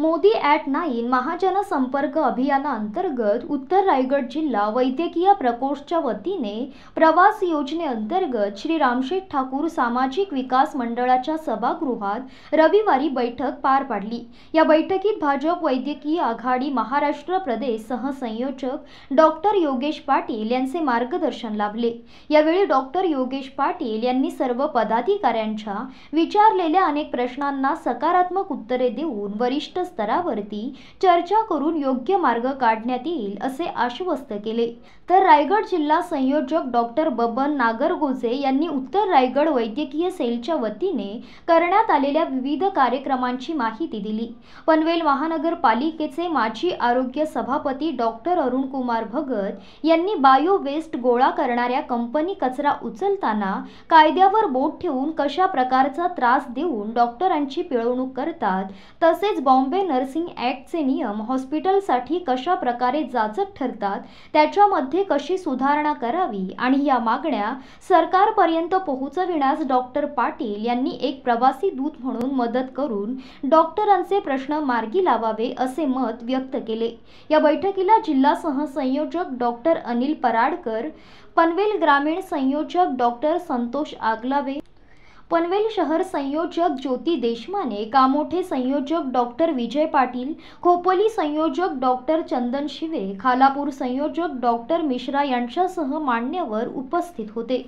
Modi at nine महाजनसंपर्क अभियानाअंतर्गत उत्तर रायगड जिल्हा वैद्यकीय प्रकोष्ठच्या वतीने प्रवास योजनेअंतर्गत श्री रामशेठ ठाकूर सामाजिक विकास मंडळाच्या सभागृहात रविवारी बैठक पार पाडली या बैठकीत भाजप वैद्यकीय आघाडी महाराष्ट्र प्रदेश सहसंयोजक डॉक्टर योगेश पाटील यांचे मार्गदर्शन लाभले यावेळी डॉक्टर योगेश पाटील यांनी सर्व पदाधिकाऱ्यांच्या विचारलेल्या अनेक प्रश्नांना सकारात्मक उत्तरे देऊन वरिष्ठ स्तरावरती चर्चा करून योग्य मार्ग काढण्यात येईल असे आश्वस्त केले तर रायगड जिल्हा संयोजक डॉक्टर बबन नागरगोजे यांनी उत्तर रायगड वैद्यकीय सेलच्या वतीने करण्यात आलेल्या विविध कार्यक्रमांची माहिती दिली पनवेल महानगरपालिकेचे माजी आरोग्य सभापती डॉक्टर अरुणकुमार भगत यांनी बायो वेस्ट गोळा करणाऱ्या कंपनी कचरा उचलताना कायद्यावर बोट ठेवून कशा प्रकारचा त्रास देऊन डॉक्टरांची पिळवणूक करतात तसेच बॉम्ब बॉम्बे नर्सिंग ॲक्टचे नियम हॉस्पिटलसाठी कशा प्रकारे जाचक ठरतात त्याच्यामध्ये कशी सुधारणा करावी आणि या मागण्या सरकारपर्यंत पोहोचविण्यास डॉक्टर पाटील यांनी एक प्रवासी दूत म्हणून मदत करून डॉक्टरांचे प्रश्न मार्गी लावावे असे मत व्यक्त केले या बैठकीला जिल्हा सहसंयोजक डॉक्टर अनिल पराडकर पनवेल ग्रामीण संयोजक डॉक्टर संतोष आगलावे पनवेल शहर संयोजक ज्योती देशमाने कामोठे संयोजक डॉक्टर विजय पाटील खोपली संयोजक डॉक्टर चंदन शिवे खालापूर संयोजक डॉक्टर मिश्रा यांच्यासह मान्यवर उपस्थित होते